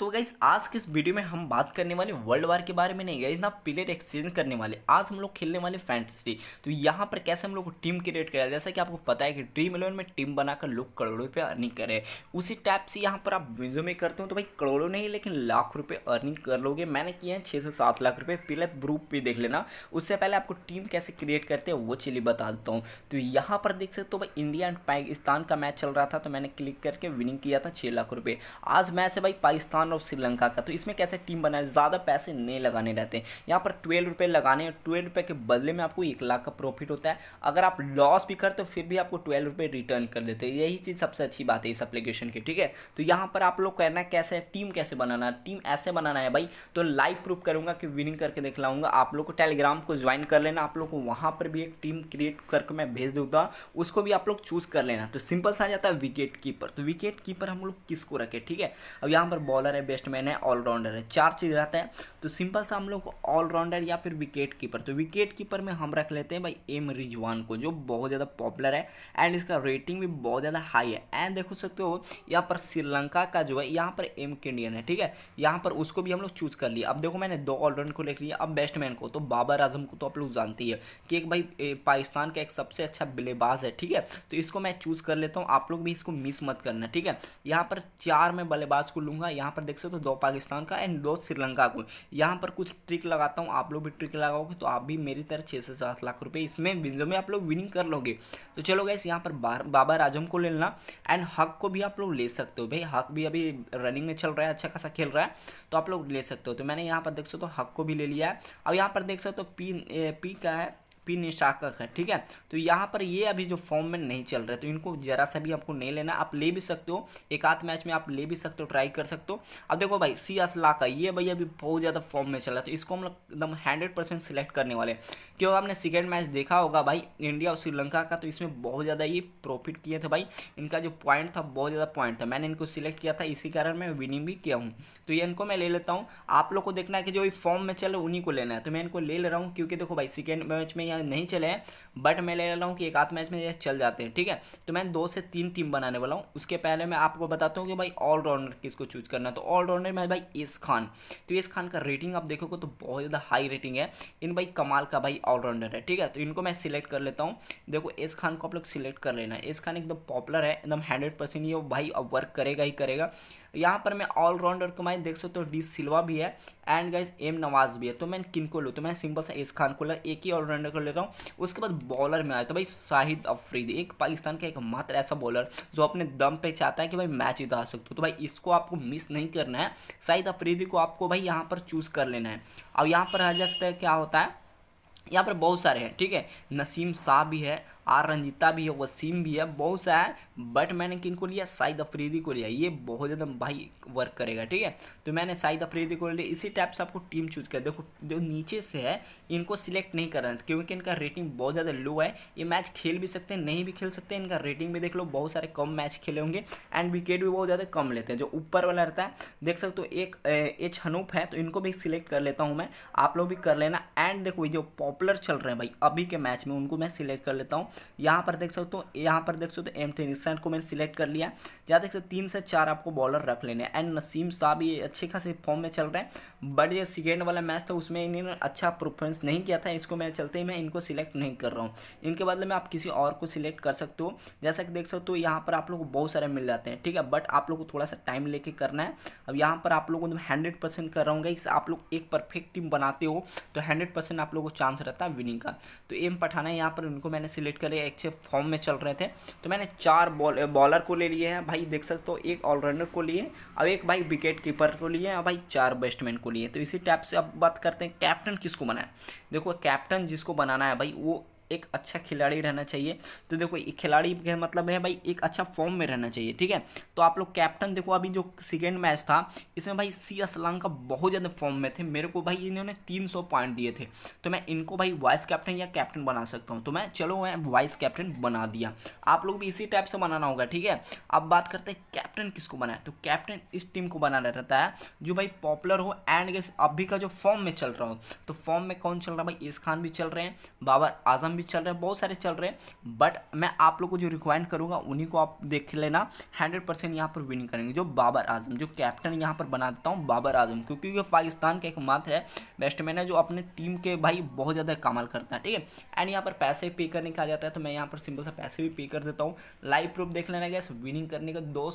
तो गाइस आज के इस वीडियो में हम बात करने वाले वर्ल्ड वार के बारे में नहीं गाइस ना प्लेयर एक्सचेंज करने वाले आज हम लोग खेलने वाले फैंटेसी तो यहाँ पर कैसे हम लोग टीम क्रिएट करें जैसा कि आपको पता है कि ड्रीम इलेवन में टीम बनाकर लोग करोड़ों रुपये अर्निंग करें उसी टाइप से यहाँ पर आप विजो में करते हो तो भाई करोड़ों नहीं लेकिन लाख रुपये अर्निंग कर लोगे मैंने किए हैं छः से सात लाख रुपये प्लेयर ग्रुप भी देख लेना उससे पहले आपको टीम कैसे क्रिएट करते हैं वो चलिए बता देता हूँ तो यहाँ पर देख सकते हो भाई इंडिया एंड पाकिस्तान का मैच चल रहा था तो मैंने क्लिक करके विनिंग किया था छः लाख रुपये आज मैच है भाई पाकिस्तान पाकिस्तान ऑफ श्रीलंका का तो इसमें कैसे टीम बनाए ज़्यादा पैसे नहीं लगाने रहते हैं यहाँ पर ट्वेल्व रुपये लगाने हैं ट्वेल्व रुपये के बदले में आपको एक लाख का प्रॉफिट होता है अगर आप लॉस भी करते हो फिर भी आपको ट्वेल्व रुपये रिटर्न कर देते हैं यही चीज़ सबसे अच्छी बात है इस अप्लीकेशन की ठीक है तो यहाँ पर आप लोग कहना है कैसे टीम कैसे बनाना है टीम ऐसे बनाना है भाई तो लाइव प्रूफ करूँगा कि विनिंग करके देख लाऊंगा आप लोग को टेलीग्राम को ज्वाइन कर लेना आप लोग को वहाँ पर भी एक टीम क्रिएट करके मैं भेज दूँगा उसको भी आप लोग चूज़ कर लेना तो सिंपल सा जाता है विकेट कीपर तो विकेट कीपर हम लोग किसको रखें ठीक है अब यहाँ पर बॉलर है बेस्टमैन है ऑलराउंडर है चार चीज़ रहते हैं तो सिंपल सा हम लोग ऑलराउंडर या फिर विकेट कीपर तो विकेट कीपर में हम रख लेते हैं भाई एम रिजवान को जो बहुत ज़्यादा पॉपुलर है एंड इसका रेटिंग भी बहुत ज़्यादा हाई है एंड देखो सकते हो यहाँ पर श्रीलंका का जो है यहाँ पर एम किंडियन है ठीक है यहाँ पर उसको भी हम लोग चूज कर लिया अब देखो मैंने दो ऑलराउंडर को लिख लिया अब बेस्टमैन को तो बाबर आजम को तो आप लोग जानती है कि एक भाई पाकिस्तान का एक सबसे अच्छा बल्लेबाज है ठीक है तो इसको मैं चूज़ कर लेता हूँ आप लोग भी इसको मिस मत करना ठीक है यहाँ पर चार मैं बल्लेबाज को लूंगा यहाँ पर देख सकते हो दो पाकिस्तान का एंड दो श्रीलंका को यहाँ पर कुछ ट्रिक लगाता हूँ आप लोग भी ट्रिक लगाओगे तो आप भी मेरी तरह छः से सात लाख रुपये इसमें विंडो में आप लोग विनिंग कर लोगे तो चलो गैस यहाँ पर बाबर आजम को ले लेना एंड हक को भी आप लोग ले सकते हो भाई हक भी अभी रनिंग में चल रहा है अच्छा खासा खेल रहा है तो आप लोग ले सकते हो तो मैंने यहाँ पर देख सकते हो हक तो को भी ले लिया है अब यहाँ पर देख सकते हो पी पी का है स्पिन शाकक है ठीक है तो यहाँ पर ये अभी जो फॉर्म में नहीं चल रहे तो इनको जरा सा भी आपको नहीं लेना आप ले भी सकते हो एक आध मैच में आप ले भी सकते हो ट्राई कर सकते हो अब देखो भाई सी असला का ये भाई अभी बहुत ज़्यादा फॉर्म में चल रहा है तो इसको हम लोग एकदम हंड्रेड परसेंट सिलेक्ट करने वाले क्योंकि आपने सेकेंड मैच देखा होगा भाई इंडिया और श्रीलंका का तो इसमें बहुत ज़्यादा ये प्रॉफिट किए थे भाई इनका जो पॉइंट था बहुत ज़्यादा पॉइंट था मैंने इनको सिलेक्ट किया था इसी कारण मैं विनिंग भी किया हूँ तो ये इनको मैं ले लेता हूँ आप लोग को देखना है कि जो फॉर्म में चल रहे उन्हीं को लेना है तो मैं इनको ले ले रहा हूँ क्योंकि देखो भाई सेकेंड मैच में या नहीं चले हैं बट मैं ले रहा हूँ कि एक आध मैच में ये चल जाते हैं ठीक है तो मैं दो से तीन टीम बनाने वाला हूँ उसके पहले मैं आपको बताता हूँ कि भाई ऑलराउंडर किसको चूज करना है तो ऑलराउंडर में भाई इस खान तो इस खान का रेटिंग आप देखोगे तो बहुत ज़्यादा हाई रेटिंग है इन भाई कमाल का भाई ऑलराउंडर है ठीक है तो इनको मैं सिलेक्ट कर लेता हूँ देखो इस खान को आप लोग सिलेक्ट कर लेना इस खान एकदम पॉपुलर है एकदम हंड्रेड परसेंट ये भाई अब वर्क करेगा ही करेगा यहाँ पर मैं ऑलराउंडर को मैं देख सकता हूँ डी सिल्वा भी है एंड गाइज एम नवाज भी है तो मैं किन को लूँ तो मैं सिंपल सा इस खान को ला एक ही ऑलराउंडर कर लेता हूँ उसके बाद बॉलर में आए तो भाई शाहिद अफरीदी एक पाकिस्तान का एक मात्र ऐसा बॉलर जो अपने दम पे चाहता है कि भाई मैच जिता सकते हो तो भाई इसको आपको मिस नहीं करना है शाहिद अफरीदी को आपको भाई यहाँ पर चूज़ कर लेना है अब यहाँ पर हर जगह क्या होता है यहाँ पर बहुत सारे हैं ठीक है नसीम शाह भी है आर रंजीता भी है वसीम भी है बहुत सा है बट मैंने किन को लिया साइद अफरीदी को लिया ये बहुत ज़्यादा भाई वर्क करेगा ठीक है तो मैंने साइद अफरीदी को लिया इसी टाइप से आपको टीम चूज कर देखो जो नीचे से है इनको सिलेक्ट नहीं करना क्योंकि इनका रेटिंग बहुत ज़्यादा लो है ये मैच खेल भी सकते हैं नहीं भी खेल सकते इनका रेटिंग भी देख लो बहुत सारे कम मैच खेले होंगे एंड विकेट भी बहुत ज़्यादा कम लेते हैं जो ऊपर वाला रहता है देख सकते हो एक एच हनूफ है तो इनको भी सिलेक्ट कर लेता हूँ मैं आप लोग भी कर लेना एंड देखो ये जो पॉपुलर चल रहे हैं भाई अभी के मैच में उनको मैं सिलेक्ट कर लेता हूँ यहाँ पर देख सकते हो यहाँ पर देख सकते हो एम थ्री को मैंने सिलेक्ट कर लिया जहाँ देख सकते तीन से चार आपको बॉलर रख लेने एंड नसीम शाह ये अच्छे खासे फॉर्म में चल रहे हैं बट ये सेकेंड वाला मैच था उसमें इन्होंने अच्छा परफॉर्मेंस नहीं किया था इसको मैं चलते ही मैं इनको सिलेक्ट नहीं कर रहा हूँ इनके बदले में आप किसी और को सिलेक्ट कर सकते हो जैसा कि देख सकते हो यहाँ पर आप लोग को बहुत सारे मिल जाते हैं ठीक है बट आप लोग को थोड़ा सा टाइम लेके करना है अब यहाँ पर आप लोग को हंड्रेड परसेंट कर रहा हूँ आप लोग एक परफेक्ट टीम बनाते हो तो हंड्रेड परसेंट आप लोग को चांस रहता है विनिंग का तो एम पठाना यहाँ पर उनको मैंने सिलेक्ट कर अच्छे फॉर्म में चल रहे थे तो मैंने चार बॉलर को ले लिए हैं भाई देख सकते हो एक ऑलराउंडर को लिए अब एक भाई विकेट कीपर को लिए और भाई चार बैट्समैन को लिए तो इसी टाइप से अब बात करते हैं कैप्टन किसको बनाए देखो कैप्टन जिसको बनाना है भाई वो एक अच्छा खिलाड़ी रहना चाहिए तो देखो एक खिलाड़ी का मतलब है भाई एक अच्छा फॉर्म में रहना चाहिए ठीक है तो आप लोग कैप्टन देखो अभी जो सेकेंड मैच था इसमें भाई सी असलान का बहुत ज़्यादा फॉर्म में थे मेरे को भाई इन्होंने तीन पॉइंट दिए थे तो मैं इनको भाई वाइस कैप्टन या कैप्टन बना सकता हूँ तो मैं चलो मैं वाइस कैप्टन बना दिया आप लोग भी इसी टाइप से बनाना होगा ठीक है अब बात करते हैं कैप्टन किसको बनाए तो कैप्टन इस टीम को बनाना रहता है जो भाई पॉपुलर हो एंड अभी का जो फॉर्म में चल रहा हो तो फॉर्म में कौन चल रहा है भाई इस खान भी चल रहे हैं बाबर आजम भी चल रहे हैं बहुत सारे चल रहे हैं बट मैं आप लोग को जो रिकमेंड करूँगा उन्हीं को आप देख लेना हंड्रेड परसेंट यहाँ पर विन करेंगे जो बाबर आजम जो कैप्टन यहाँ पर बना देता हूँ बाबर आजम क्योंकि ये पाकिस्तान का एक मात्र है बेस्टमैन है जो अपने टीम के भाई बहुत ज़्यादा कमाल करता है ठीक है एंड यहाँ पर पैसे पे करने का जाता है तो मैं यहाँ पर सिंपल सा पैसे भी पे कर देता हूँ लाइव प्रूफ देख लेना गैस विनिंग करने का दो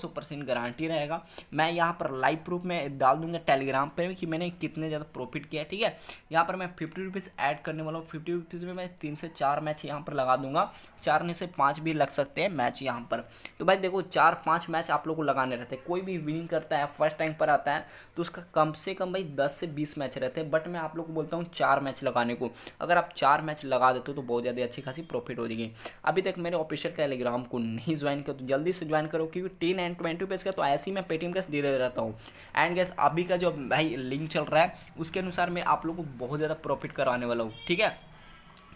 गारंटी रहेगा मैं यहाँ पर लाइव प्रूफ में डाल दूंगा टेलीग्राम पर कि मैंने कितने ज़्यादा प्रॉफिट किया ठीक है यहाँ पर मैं फिफ्टी रुपीज़ ऐड करने वाला हूँ फिफ्टी रुपीज़ में मैं तीन से चार चार मैच यहाँ पर लगा दूंगा चार में से पाँच भी लग सकते हैं मैच यहाँ पर तो भाई देखो चार पाँच मैच आप लोग को लगाने रहते हैं कोई भी विनिंग करता है फर्स्ट रैंक पर आता है तो उसका कम से कम भाई दस से बीस मैच रहते हैं बट मैं आप लोग को बोलता हूँ चार मैच लगाने को अगर आप चार मैच लगा देते हो तो बहुत ज़्यादा अच्छी खासी प्रॉफिट हो जाएगी अभी तक मेरे ऑफिशियल टेलीग्राम को नहीं ज्वाइन करो तो जल्दी से ज्वाइन करो क्योंकि टेन एंड ट्वेंटी रुपीज़ का तो ऐसे ही मैं पेटीएम कैश दे रहता हूँ एंड गैस अभी का जो भाई लिंक चल रहा है उसके अनुसार मैं आप लोग को बहुत ज़्यादा प्रॉफिट करवाने वाला हूँ ठीक है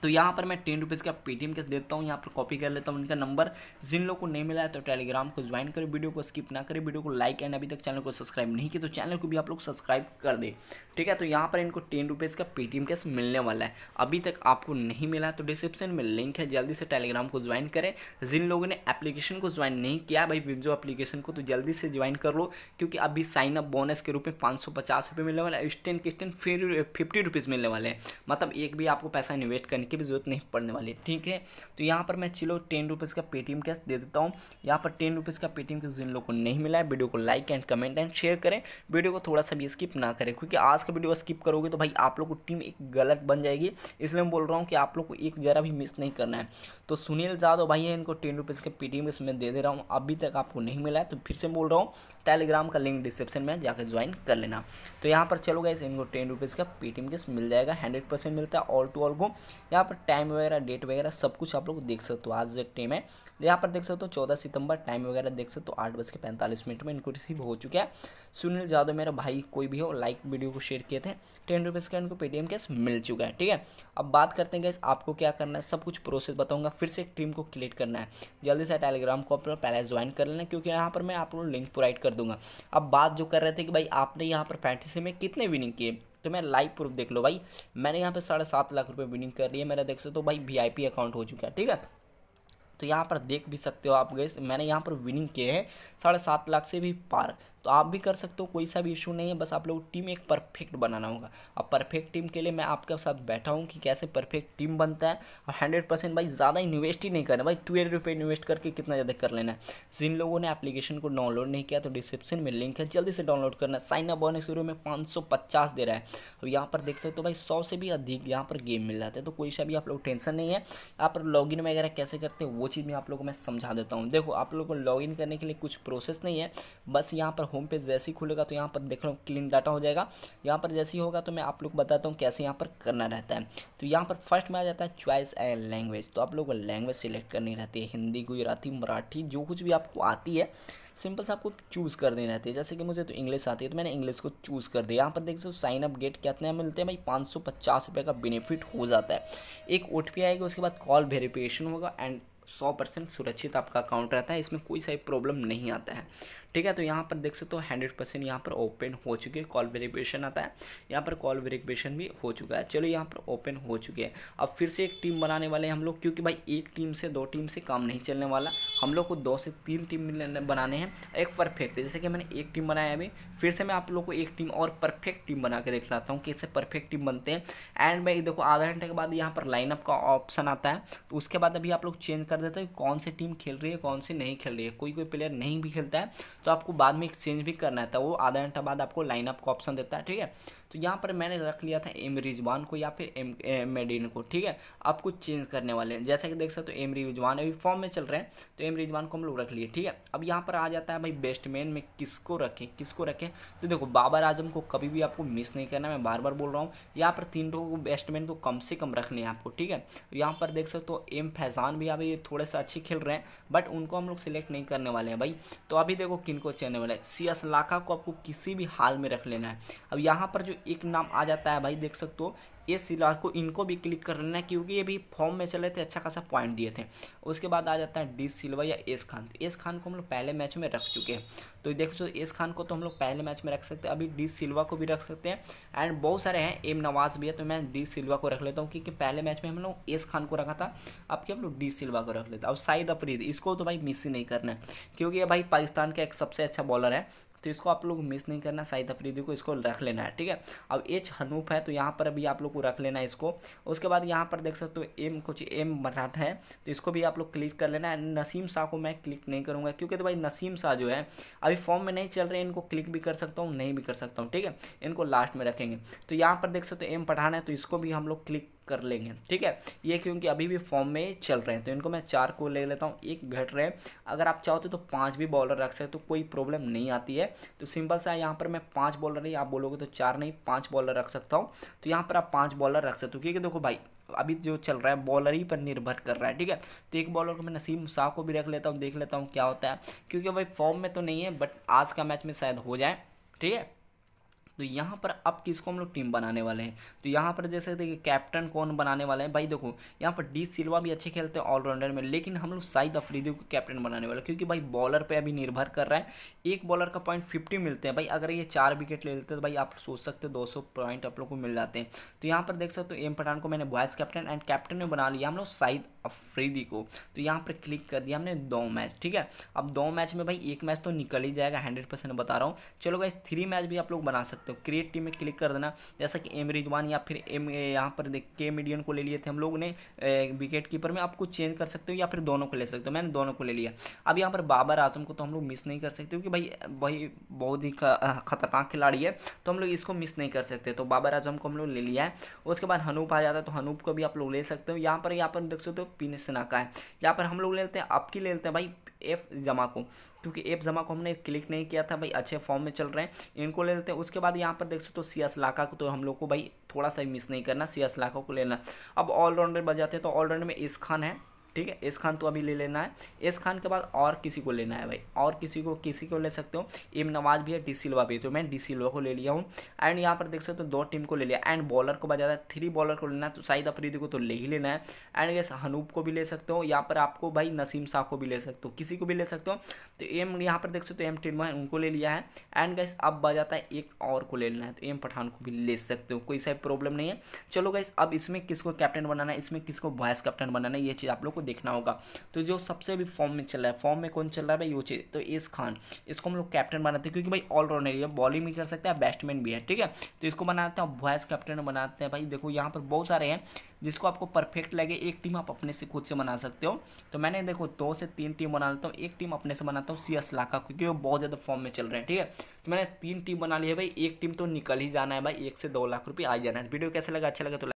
तो यहाँ पर मैं टेन रुपीज़ का पेटीएम कैसे देता हूँ यहाँ पर कॉपी कर लेता हूँ इनका नंबर जिन लोगों को नहीं मिला है तो टेलीग्राम को ज्वाइन करें वीडियो को स्किप ना करें वीडियो को लाइक एंड अभी तक चैनल को सब्सक्राइब नहीं किया तो चैनल को भी आप लोग सब्सक्राइब कर दें ठीक है तो यहाँ पर इनको टेन रुपीज़ का पेटीएम कैसे मिलने वाला है अभी तक आपको नहीं मिला है तो डिस्क्रिप्शन में लिंक है जल्दी से टेलीग्राम को ज्वाइन करें जिन लोगों ने एप्लीकेशन को ज्वाइन नहीं किया भाई विंजो एप्लीकेशन को तो जल्दी से ज्वाइन कर लो क्योंकि अभी साइन अप बोनस के रूप में पाँच सौ पचास रुपये मिलने वाला है स्टेन के स्टेन फिफ्टी रुपीज़ मिलने वाले हैं मतलब एक भी आपको पैसा इन्वेस्ट करने की भी जरूरत नहीं पड़ने वाली ठीक है तो यहाँ पर मैं चलो टेन रुपीज़ का पेटीएम कैश दे देता हूँ यहाँ पर टेन रुपीज़ का पेटीएम कैश जिन लोगों को नहीं मिला है वीडियो को like and comment and share करें वीडियो को थोड़ा सा भी स्किप ना करें क्योंकि आज का वीडियो स्किप करोगे तो भाई आप लोग को टीम एक गलत बन जाएगी इसलिए मैं बोल रहा हूँ कि आप लोग को एक ज़रा भी मिस नहीं करना है तो सुनील जादव भाई है इनको टेन रुपीज़ का पेटीएम कैश मैं दे दे रहा हूँ अभी तक आपको नहीं मिला है तो फिर से बोल रहा हूँ टेलीग्राम का लिंक डिस्क्रिप्शन में जाकर ज्वाइन कर लेना तो यहाँ पर चलोगे इनको टेन रुपीज़ का पेटीएम कैश मिल जाएगा हंड्रेड परसेंट मिलता है ऑल टू ऑल को या यहाँ पर टाइम वगैरह डेट वगैरह सब कुछ आप लोग देख सकते हो आज जो टाइम है यहाँ पर देख सकते हो चौदह सितंबर टाइम वगैरह देख सकते हो आठ बज के पैंतालीस मिनट में इनको रिसीव हो चुका है सुनील यादव मेरा भाई कोई भी हो लाइक वीडियो को शेयर किए थे टेन रुपीज़ का इनको पेटीएम कैश मिल चुका है ठीक है अब बात करते हैं गैस आपको क्या करना है सब कुछ प्रोसेस बताऊँगा फिर से एक टीम को क्रिएट करना है जल्दी से टेलीग्राम को अपना पहले ज्वाइन कर लेना क्योंकि यहाँ पर मैं आप लोग लिंक प्रोवाइड कर दूंगा अब बात जो कर रहे थे कि भाई आपने यहाँ पर फैंटेसी में कितने विनिंग किए तो मैं लाइव प्रूफ देख लो भाई मैंने यहाँ पे साढ़े सात लाख रुपये विनिंग कर रही है मेरा देख सकते हो तो भाई वी अकाउंट हो चुका है ठीक है तो यहाँ पर देख भी सकते हो आप गए मैंने यहाँ पर विनिंग किए हैं साढ़े सात लाख से भी पार तो आप भी कर सकते हो कोई सा भी इशू नहीं है बस आप लोग टीम एक परफेक्ट बनाना होगा अब परफेक्ट टीम के लिए मैं आपके साथ बैठा हूँ कि कैसे परफेक्ट टीम बनता है और हंड्रेड परसेंट भाई ज़्यादा इन्वेस्ट ही नहीं करना भाई ट्वेल्व रुपये इन्वेस्ट करके कितना ज़्यादा कर लेना है जिन लोगों ने एप्लीकेशन को डाउनलोड नहीं किया तो डिस्क्रिप्शन में लिंक है जल्दी से डाउनलोड करना साइन अप बोनस के रूप में पाँच दे रहा है और यहाँ पर देख सकते हो भाई सौ से भी अधिक यहाँ पर गेम मिल जाते हैं तो कोई सा भी आप लोग टेंशन नहीं है यहाँ पर इन वगैरह कैसे करते हैं वो चीज़ मैं आप लोगों को मैं समझा देता हूँ देखो आप लोग को इन करने के लिए कुछ प्रोसेस नहीं है बस यहाँ पर होम पेज जैसे ही खुलेगा तो यहाँ पर देख लो क्लीन डाटा हो जाएगा यहाँ पर जैसे ही होगा तो मैं आप लोग बताता हूँ कैसे यहाँ पर करना रहता है तो यहाँ पर फर्स्ट में आ जाता है चॉइस एंड लैंग्वेज तो आप लोग लैंग्वेज सिलेक्ट करनी रहती है हिंदी गुजराती मराठी जो कुछ भी आपको आती है सिंपल से आपको चूज़ करनी रहती है जैसे कि मुझे तो इंग्लिश आती है तो मैंने इंग्लिश को चूज़ कर दिया यहाँ पर देख सो साइन अप गेट कितने है मिलते हैं भाई पाँच सौ पचास रुपये का बेनिफिट हो जाता है एक ओ आएगी उसके बाद कॉल वेरिफिकेशन होगा एंड सौ परसेंट सुरक्षित आपका अकाउंट रहता है इसमें कोई सा प्रॉब्लम नहीं आता है ठीक है तो यहाँ पर देख सकते हो हंड्रेड परसेंट यहाँ पर ओपन हो चुके कॉल वेरिफिकेशन आता है यहाँ पर कॉल वेरिफिकेशन भी हो चुका है चलो यहाँ पर ओपन हो चुके हैं अब फिर से एक टीम बनाने वाले हैं हम लोग क्योंकि भाई एक टीम से दो टीम से काम नहीं चलने वाला हम लोग को दो से तीन टीम बनाने हैं एक परफेक्ट जैसे कि मैंने एक टीम बनाया अभी फिर से मैं आप लोग को एक टीम और परफेक्ट टीम बना के दिखलाता हूँ कि इससे परफेक्ट टीम बनते हैं एंड भाई देखो आधा घंटे के बाद यहाँ पर लाइनअप का ऑप्शन आता है तो उसके बाद अभी आप लोग चेंज कर कर देता है कौन सी टीम खेल रही है कौन सी नहीं खेल रही है कोई कोई प्लेयर नहीं भी खेलता है तो आपको बाद में एक्सचेंज भी करना है वो आधा घंटा बाद आपको लाइनअप का ऑप्शन देता है ठीक है तो यहाँ पर मैंने रख लिया था एम रिजवान को या फिर एम मेडिन को ठीक है अब कुछ चेंज करने वाले हैं जैसा कि देख सकते हो तो एम रिजवान अभी फॉर्म में चल रहे हैं तो एम रिजवान को हम लोग रख लिए ठीक है अब यहाँ पर आ जाता है भाई बेस्टमैन में किसको रखें किसको रखें तो देखो बाबर आजम को कभी भी आपको मिस नहीं करना मैं बार बार बोल रहा हूँ यहाँ पर तीन लोगों को बेस्टमैन को कम से कम रखने हैं आपको ठीक है तो यहाँ पर देख सकते हो एम फैजान भी अभी थोड़े से अच्छे खेल रहे हैं बट उनको हम लोग सिलेक्ट नहीं करने वाले हैं भाई तो अभी देखो किन को चलने वाले सी सी लाखा को आपको किसी भी हाल में रख लेना है अब यहाँ पर जो एक नाम आ जाता है भाई देख सकते हो ये सिलार को इनको भी क्लिक कर लेना है क्योंकि ये भी फॉर्म में चले थे अच्छा खासा पॉइंट दिए थे उसके बाद आ जाता है डी सिल्वा या एस खान एस खान को हम लोग पहले मैच में रख चुके हैं तो देख सो एस खान को तो हम लोग पहले मैच में रख सकते हैं अभी डी सिल्वा को भी रख सकते हैं एंड बहुत सारे हैं एम नवाज भी है तो मैं डी सिल्वा को रख लेता हूँ क्योंकि पहले मैच में हम लोग एस खान को रखा था अब कि हम लोग डी सिल्वा को रख लेते हैं और शाहिद अफरीद इसको तो भाई मिस ही नहीं करना है क्योंकि ये भाई पाकिस्तान का एक सबसे अच्छा बॉलर है तो इसको आप लोग मिस नहीं करना साइद अफरीदी को इसको रख लेना है ठीक है अब एच हनूफ है तो यहाँ पर अभी आप लोग को रख लेना है इसको उसके बाद यहाँ पर देख सकते हो एम कुछ एम मराठा है तो इसको भी आप लोग क्लिक कर लेना है नसीम शाह को मैं क्लिक नहीं करूँगा क्योंकि तो भाई नसीम शाह जो है अभी फॉर्म में नहीं चल रहे इनको क्लिक भी कर सकता हूँ नहीं भी कर सकता हूँ ठीक है इनको लास्ट में रखेंगे तो यहाँ पर देख सकते हो एम पठान है तो इसको भी हम लोग क्लिक कर लेंगे ठीक है ये क्योंकि अभी भी फॉर्म में चल रहे हैं तो इनको मैं चार को ले लेता हूँ एक घट रहे हैं अगर आप चाहो तो, तो पाँच भी बॉलर रख सकते हो तो कोई प्रॉब्लम नहीं आती है तो सिंपल सा यहाँ पर मैं पाँच बॉलर नहीं आप बोलोगे तो चार नहीं पाँच बॉलर रख सकता हूँ तो यहाँ पर आप पाँच बॉलर रख सकते हो क्योंकि देखो भाई अभी जो चल रहा है बॉलर ही पर निर्भर कर रहा है ठीक है तो एक बॉलर को मैं नसीम शाह को भी रख लेता हूँ देख लेता हूँ क्या होता है क्योंकि भाई फॉर्म में तो नहीं है बट आज का मैच में शायद हो जाए ठीक है तो यहाँ पर अब किसको हम लोग टीम बनाने वाले हैं तो यहाँ पर जैसे देखिए कैप्टन कौन बनाने वाले हैं भाई देखो यहाँ पर डी सिल्वा भी अच्छे खेलते हैं ऑलराउंडर में लेकिन हम लोग साइद अफरीदी को कैप्टन बनाने वाले क्योंकि भाई बॉलर पर अभी निर्भर कर रहा है एक बॉलर का पॉइंट फिफ्टी मिलते हैं भाई अगर ये चार विकेट ले लेते तो भाई आप सोच सकते हो दो पॉइंट आप लोग को मिल जाते हैं तो यहाँ पर देख सकते हो एम पठान को मैंने वाइस कैप्टन एंड कैप्टन में बना लिया हम लोग साइद अफरीदी को तो यहाँ पर क्लिक कर दिया हमने दो मैच ठीक है अब दो मैच में भाई एक मैच तो निकल ही जाएगा हंड्रेड परसेंट बता रहा हूँ चलो भाई थ्री मैच भी आप लोग बना सकते हो क्रिएट टीम में क्लिक कर देना जैसा कि एम रिजवान या फिर एम यहाँ पर देख के मीडियन को ले लिए थे हम लोग ने विकेट कीपर में आपको चेंज कर सकते हो या फिर दोनों को ले सकते हो मैंने दोनों को ले लिया अब यहाँ पर बाबर आजम को तो हम लोग मिस नहीं कर सकते क्योंकि भाई भाई बहुत ही खतरनाक खिलाड़ी है तो हम लोग इसको मिस नहीं कर सकते तो बाबर आजम को हम लोग ले लिया है उसके बाद हनूप आ जाता है तो हनूप को भी आप लोग ले सकते हो यहाँ पर यहाँ पर देख सकते हो पी ने सनाका है यहाँ पर हम लोग ले लेते हैं आपकी की ले लेते हैं भाई एफ जमा को क्योंकि एफ जमा को हमने क्लिक नहीं किया था भाई अच्छे फॉर्म में चल रहे हैं इनको ले लेते हैं उसके बाद यहाँ पर देख सकते हो एस लाका को तो हम लोग को भाई थोड़ा सा मिस नहीं करना सियास लाका को लेना अब ऑलराउंडर बन जाते हैं तो ऑलराउंडर में इस खान है ठीक है एस खान तो अभी ले लेना है एस खान के बाद और किसी को लेना है भाई और किसी को किसी को ले सकते हो एम नवाज भी है डी सिल्वा भी तो मैं डी सिल्वा को ले लिया हूँ एंड यहाँ पर देख सकते हो दो टीम को ले लिया एंड बॉलर को बजाता है थ्री बॉलर को लेना है तो शाहिद अफरीदी को तो ले ही लेना है एंड ये हनूप को भी ले सकते हो यहाँ पर आपको भाई नसीम शाह को भी ले सकते हो किसी को भी ले सकते हो तो एम यहाँ पर देख सकते हो एम टीम है उनको ले लिया है एंड गैस अब बजाता है एक और को ले लेना है तो एम पठान को भी ले सकते हो कोई सा प्रॉब्लम नहीं है चलो गैस अब इसमें किसको कैप्टन बनाना है इसमें किसको वाइस कैप्टन बनाना है ये चीज़ आप लोग को देखना होगा तो जो सबसे अभी फॉर्म में चल रहा है फॉर्म में कौन चल रहा है भाई यो चीज़ तो इस खान इसको हम लोग कैप्टन बनाते हैं क्योंकि भाई ऑलराउंडर है बॉलिंग भी कर सकते हैं बैट्समैन भी है ठीक है तो इसको बनाते हैं वाइस कैप्टन बनाते हैं भाई देखो यहाँ पर बहुत सारे हैं जिसको आपको परफेक्ट लगे एक टीम आप अपने से खुद से बना सकते हो तो मैंने देखो दो से तीन टीम बना लेता हूँ एक टीम अपने से बनाता हूँ सी एस लाखा क्योंकि वो बहुत ज़्यादा फॉर्म में चल रहे हैं ठीक है तो मैंने तीन टीम बना ली है भाई एक टीम तो निकल ही जाना है भाई एक से दो लाख रुपये आ जाना है वीडियो कैसे लगा अच्छा लगा तो